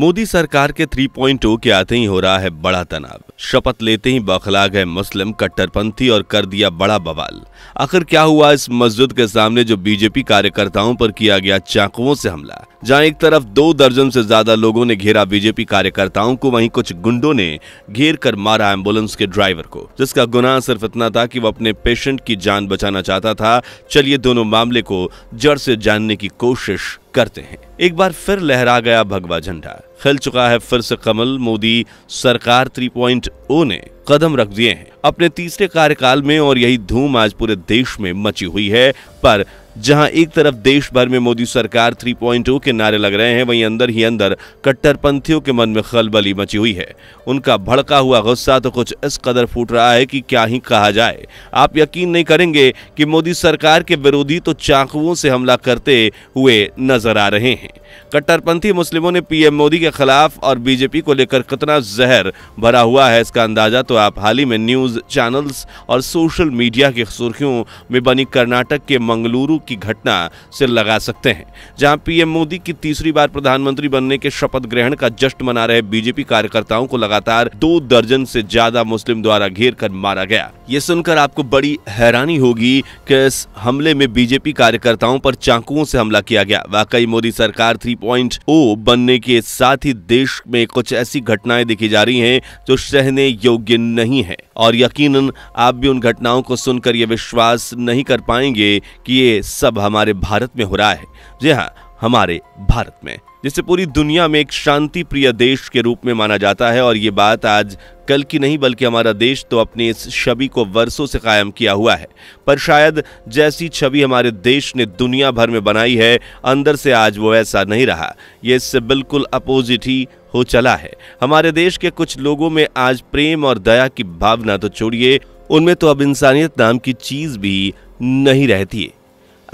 मोदी सरकार के 3.0 के आते ही हो रहा है बड़ा तनाव शपथ लेते ही बखला गए मुस्लिम कट्टरपंथी और कर दिया बड़ा बवाल आखिर क्या हुआ इस मस्जिद के सामने जो बीजेपी कार्यकर्ताओं पर किया गया चाकुओं से हमला जहां एक तरफ दो दर्जन से ज्यादा लोगों ने घेरा बीजेपी कार्यकर्ताओं को वहीं कुछ गुंडों ने घेर कर मारा एम्बुलेंस के ड्राइवर को जिसका गुनाह सिर्फ इतना था कि वो अपने पेशेंट की जान बचाना चाहता था चलिए दोनों मामले को जड़ से जानने की कोशिश करते हैं एक बार फिर लहरा गया भगवा झंडा खिल चुका है फिर से कमल मोदी सरकार 3.0 ने कदम रख दिए हैं अपने तीसरे कार्यकाल में और यही धूम आज पूरे देश में मची हुई है पर जहां एक तरफ देश भर में मोदी सरकार 3.0 के नारे लग रहे हैं वहीं अंदर ही अंदर कट्टरपंथियों के मन में खलबली मची हुई है उनका भड़का हुआ गुस्सा तो कुछ इस कदर फूट रहा है कि क्या ही कहा जाए आप यकीन नहीं करेंगे कि मोदी सरकार के विरोधी तो चाकुओं से हमला करते हुए नजर आ रहे हैं कट्टरपंथी मुस्लिमों ने पीएम मोदी के खिलाफ और बीजेपी को लेकर कितना जहर भरा हुआ है इसका अंदाजा तो आप हाल ही में न्यूज चैनल्स और सोशल मीडिया की सुर्खियों में बनी कर्नाटक के मंगलुरु की घटना से लगा सकते हैं जहां पीएम मोदी की तीसरी बार प्रधानमंत्री बनने के शपथ ग्रहण का जश्न मना रहे बीजेपी कार्यकर्ताओं को लगातार दो दर्जन से ज्यादा मुस्लिम द्वारा घेर कर मारा गया ये सुनकर आपको बड़ी हैरानी होगी कि इस हमले में बीजेपी कार्यकर्ताओं पर चाकुओं से हमला किया गया वाकई मोदी सरकार 3.0 बनने के साथ ही देश में कुछ ऐसी घटनाएं देखी जा रही हैं जो सहने योग्य नहीं है और यकीनन आप भी उन घटनाओं को सुनकर ये विश्वास नहीं कर पाएंगे कि ये सब हमारे भारत में हो रहा है जी हाँ हमारे भारत में जिसे पूरी दुनिया में एक शांति प्रिय देश के रूप में माना जाता है और ये बात आज कल की नहीं बल्कि हमारा देश तो अपने इस छवि को वर्षों से कायम किया हुआ है पर शायद जैसी छवि हमारे देश ने दुनिया भर में बनाई है अंदर से आज वो ऐसा नहीं रहा ये इससे बिल्कुल अपोजिट ही हो चला है हमारे देश के कुछ लोगों में आज प्रेम और दया की भावना तो छोड़िए उनमें तो अब इंसानियत नाम की चीज़ भी नहीं रहती है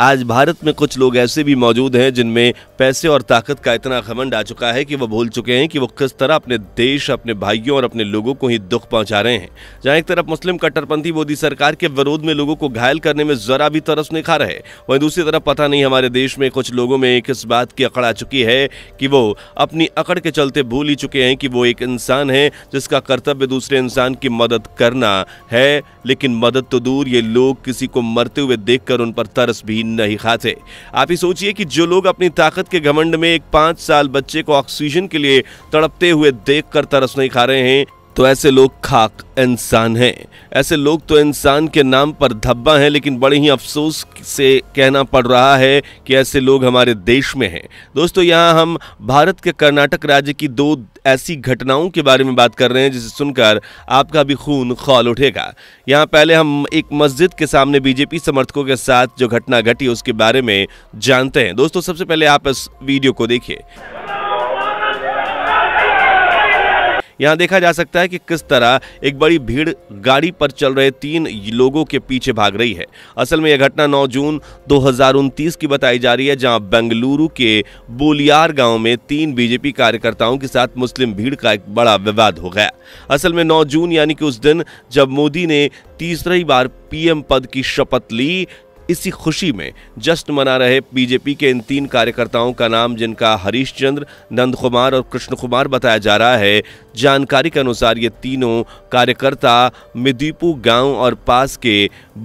आज भारत में कुछ लोग ऐसे भी मौजूद हैं जिनमें पैसे और ताकत का इतना घमंड आ चुका है कि वो भूल चुके हैं कि वो किस तरह अपने देश अपने भाइयों और अपने लोगों को ही दुख पहुंचा रहे हैं जहां एक तरफ मुस्लिम कट्टरपंथी मोदी सरकार के विरोध में लोगों को घायल करने में जरा भी तरस नहीं खा रहे वहीं दूसरी तरफ पता नहीं हमारे देश में कुछ लोगों में एक इस बात की अकड़ आ चुकी है कि वो अपनी अकड़ के चलते भूल ही चुके हैं कि वो एक इंसान है जिसका कर्तव्य दूसरे इंसान की मदद करना है लेकिन मदद तो दूर ये लोग किसी को मरते हुए देखकर उन पर तरस भी नहीं खाते आप ही सोचिए कि जो लोग अपनी ताकत के घमंड में एक पांच साल बच्चे को ऑक्सीजन के लिए तड़पते हुए देख तरस नहीं खा रहे हैं तो ऐसे लोग खाक इंसान हैं ऐसे लोग तो इंसान के नाम पर धब्बा हैं लेकिन बड़े ही अफसोस से कहना पड़ रहा है कि ऐसे लोग हमारे देश में हैं दोस्तों यहाँ हम भारत के कर्नाटक राज्य की दो ऐसी घटनाओं के बारे में बात कर रहे हैं जिसे सुनकर आपका भी खून खौल उठेगा यहाँ पहले हम एक मस्जिद के सामने बीजेपी समर्थकों के साथ जो घटना घटी उसके बारे में जानते हैं दोस्तों सबसे पहले आप इस वीडियो को देखिए यहाँ देखा जा सकता है कि किस तरह एक बड़ी भीड़ गाड़ी पर चल रहे तीन लोगों के पीछे भाग रही है असल में यह घटना 9 जून दो की बताई जा रही है जहां बेंगलुरु के बोलियार गांव में तीन बीजेपी कार्यकर्ताओं के साथ मुस्लिम भीड़ का एक बड़ा विवाद हो गया असल में 9 जून यानी कि उस दिन जब मोदी ने तीसरी बार पीएम पद की शपथ ली इसी खुशी में जश्न मना रहे बीजेपी के इन तीन कार्यकर्ताओं का नाम जिनका हरीश चंद्र नंद कुमार और कृष्ण कुमार बताया जा रहा है जानकारी के अनुसार ये तीनों कार्यकर्ता मिदीपू गांव और पास के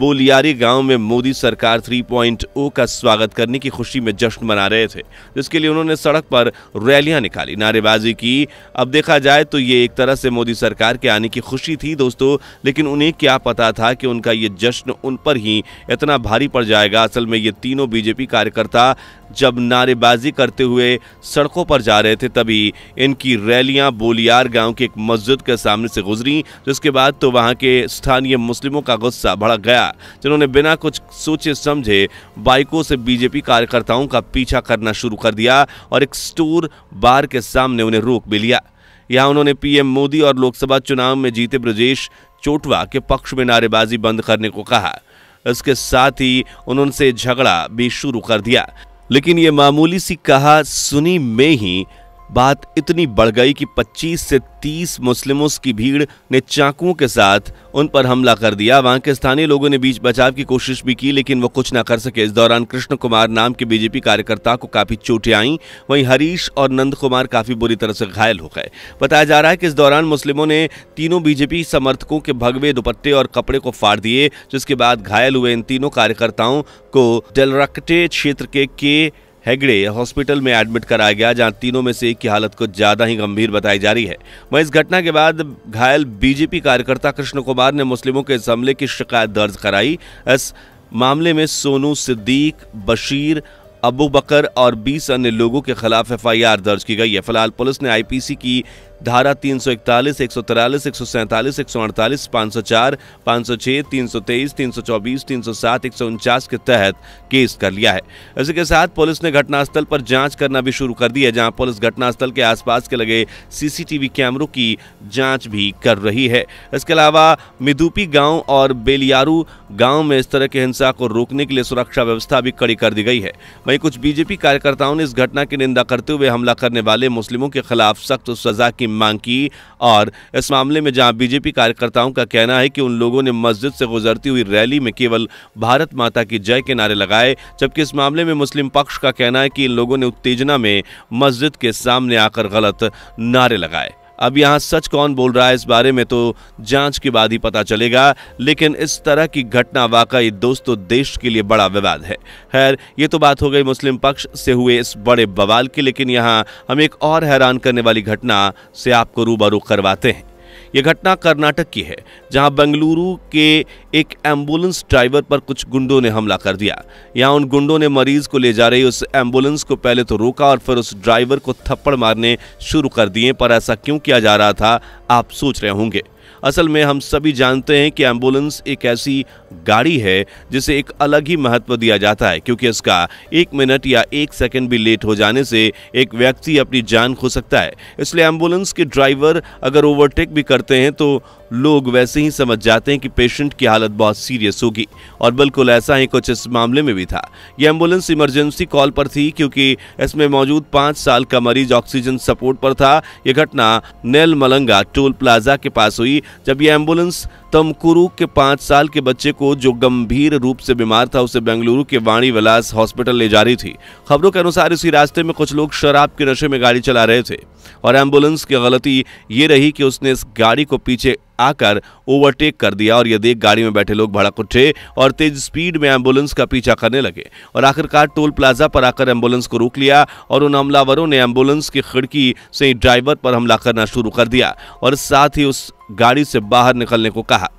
बोलियारी गांव में मोदी सरकार 3.0 का स्वागत करने की खुशी में जश्न मना रहे थे जिसके लिए उन्होंने सड़क पर रैलियां निकाली नारेबाजी की अब देखा जाए तो ये एक तरह से मोदी सरकार के आने की खुशी थी दोस्तों लेकिन उन्हें क्या पता था कि उनका ये जश्न उन पर ही इतना भारी पड़ जाएगा असल में ये तीनों बीजेपी कार्यकर्ता जब नारेबाजी करते हुए सड़कों पर जा रहे थे तभी इनकी रैलियां बोलियार गांव की एक मस्जिद के सामने से गुजरी जिसके बाद तो वहां के स्थानीय मुस्लिमों का गुस्सा भड़क गया जिन्होंने बिना कुछ सोचे समझे बाइकों से बीजेपी कार्यकर्ताओं का पीछा करना शुरू कर दिया और एक स्टोर बार के सामने उन्हें रोक भी लिया यहाँ उन्होंने पीएम मोदी और लोकसभा चुनाव में जीते ब्रजेश चोटवा के पक्ष में नारेबाजी बंद करने को कहा इसके साथ ही उन्होंने झगड़ा भी शुरू कर दिया लेकिन ये मामूली सी कहा सुनी में ही बात इतनी बढ़ गई कि 25 से 30 मुस्लिमों की भीड़ ने चाकुओं के साथ उन पर हमला कर दिया वहां के स्थानीय लोगों ने बीच बचाव की कोशिश भी की लेकिन वो कुछ ना कर सके इस दौरान कृष्ण कुमार नाम के बीजेपी कार्यकर्ता को काफी चोटें आईं वहीं हरीश और नंद कुमार काफी बुरी तरह से घायल हो गए बताया जा रहा है कि इस दौरान मुस्लिमों ने तीनों बीजेपी समर्थकों के भगवे दुपट्टे और कपड़े को फाड़ दिए जिसके बाद घायल हुए इन तीनों कार्यकर्ताओं को जलरकटे क्षेत्र के के हेगड़े हॉस्पिटल में एडमिट कराया गया जहां तीनों में से एक की हालत को ज्यादा ही गंभीर बताई जा रही है वहीं इस घटना के बाद घायल बीजेपी कार्यकर्ता कृष्ण कुमार ने मुस्लिमों के इस हमले की शिकायत दर्ज कराई इस मामले में सोनू सिद्दीक बशीर अबू बकर और 20 अन्य लोगों के खिलाफ एफआईआर दर्ज की गई है फिलहाल पुलिस ने आईपीसी की धारा तीन सौ इकतालीस एक सौ तिरालीस एक सौ सैंतालीस एक सौ अड़तालीस पाँच सौ चार पाँच सौ छः तीन सौ तेईस तीन सौ चौबीस तीन सौ सात एक सौ उनचास के तहत केस कर लिया है इसी के साथ पुलिस ने घटनास्थल पर जांच करना भी शुरू कर दी है जहां पुलिस घटनास्थल के आसपास के लगे सीसीटीवी कैमरों की जांच भी कर रही है इसके अलावा मिदुपी गांव और बेलियारू गांव में इस तरह की हिंसा को रोकने के लिए सुरक्षा व्यवस्था भी कड़ी कर दी गई है वहीं कुछ बीजेपी कार्यकर्ताओं ने इस घटना की निंदा करते हुए हमला करने वाले मुस्लिमों के खिलाफ सख्त सजा की मांग की और इस मामले में जहां बीजेपी कार्यकर्ताओं का कहना है कि उन लोगों ने मस्जिद से गुजरती हुई रैली में केवल भारत माता की जय के नारे लगाए जबकि इस मामले में मुस्लिम पक्ष का कहना है कि इन लोगों ने उत्तेजना में मस्जिद के सामने आकर गलत नारे लगाए अब यहाँ सच कौन बोल रहा है इस बारे में तो जांच के बाद ही पता चलेगा लेकिन इस तरह की घटना वाकई दोस्तों देश के लिए बड़ा विवाद है खैर ये तो बात हो गई मुस्लिम पक्ष से हुए इस बड़े बवाल की लेकिन यहाँ हम एक और हैरान करने वाली घटना से आपको रूबरू करवाते हैं यह घटना कर्नाटक की है जहां बेंगलुरु के एक एम्बुलेंस ड्राइवर पर कुछ गुंडों ने हमला कर दिया यहां उन गुंडों ने मरीज को ले जा रही उस एम्बुलेंस को पहले तो रोका और फिर उस ड्राइवर को थप्पड़ मारने शुरू कर दिए पर ऐसा क्यों किया जा रहा था आप सोच रहे होंगे असल में हम सभी जानते हैं कि एम्बुलेंस एक ऐसी गाड़ी है जिसे एक अलग ही महत्व दिया जाता है क्योंकि इसका एक मिनट या एक सेकंड भी लेट हो जाने से एक व्यक्ति अपनी जान खो सकता है इसलिए एम्बुलेंस के ड्राइवर अगर ओवरटेक भी करते हैं तो लोग वैसे ही समझ जाते हैं कि पेशेंट की हालत बहुत सीरियस होगी और बिल्कुल ऐसा ही कुछ इस मामले में भी था ये एम्बुलेंस इमरजेंसी कॉल पर थी क्योंकि इसमें मौजूद पांच साल का मरीज ऑक्सीजन सपोर्ट पर था यह घटना नेल मलंगा टोल प्लाजा के पास हुई जब यह एम्बुलेंस तमकुरु के पांच साल के बच्चे को जो गंभीर रूप से बीमार था उसे बेंगलुरु के वाणी विलास हॉस्पिटल ले जा रही थी खबरों के अनुसार इसी रास्ते में कुछ लोग शराब के नशे में गाड़ी चला रहे थे और एम्बुलेंस की गलती ये रही कि उसने इस गाड़ी को पीछे आकर ओवरटेक कर दिया और यह देख गाड़ी में बैठे लोग भड़क उठे और तेज स्पीड में एम्बुलेंस का पीछा करने लगे और आखिरकार टोल प्लाजा पर आकर एम्बुलेंस को रोक लिया और उन हमलावरों ने एम्बुलेंस की खिड़की से ड्राइवर पर हमला करना शुरू कर दिया और साथ ही उस गाड़ी से बाहर निकलने को कहा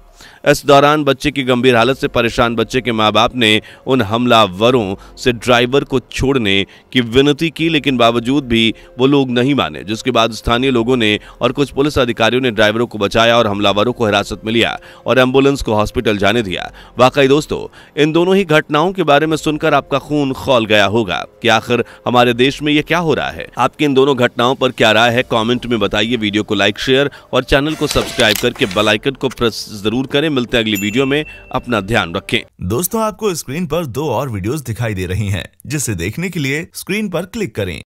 इस दौरान बच्चे की गंभीर हालत से परेशान बच्चे के माँ बाप ने उन हमलावरों से ड्राइवर को छोड़ने की विनती की लेकिन बावजूद भी वो लोग नहीं माने जिसके बाद स्थानीय लोगों ने और कुछ पुलिस अधिकारियों ने ड्राइवरों को बचाया और हमलावरों को हिरासत में लिया और एम्बुलेंस को हॉस्पिटल जाने दिया वाकई दोस्तों इन दोनों ही घटनाओं के बारे में सुनकर आपका खून खोल गया होगा कि आखिर हमारे देश में ये क्या हो रहा है आपकी इन दोनों घटनाओं पर क्या राय है कॉमेंट में बताइए वीडियो को लाइक शेयर और चैनल को सब्सक्राइब करके बेलाइकन को प्रेस जरूर करें मिलते हैं अगली वीडियो में अपना ध्यान रखें दोस्तों आपको स्क्रीन पर दो और वीडियोस दिखाई दे रही हैं जिसे देखने के लिए स्क्रीन पर क्लिक करें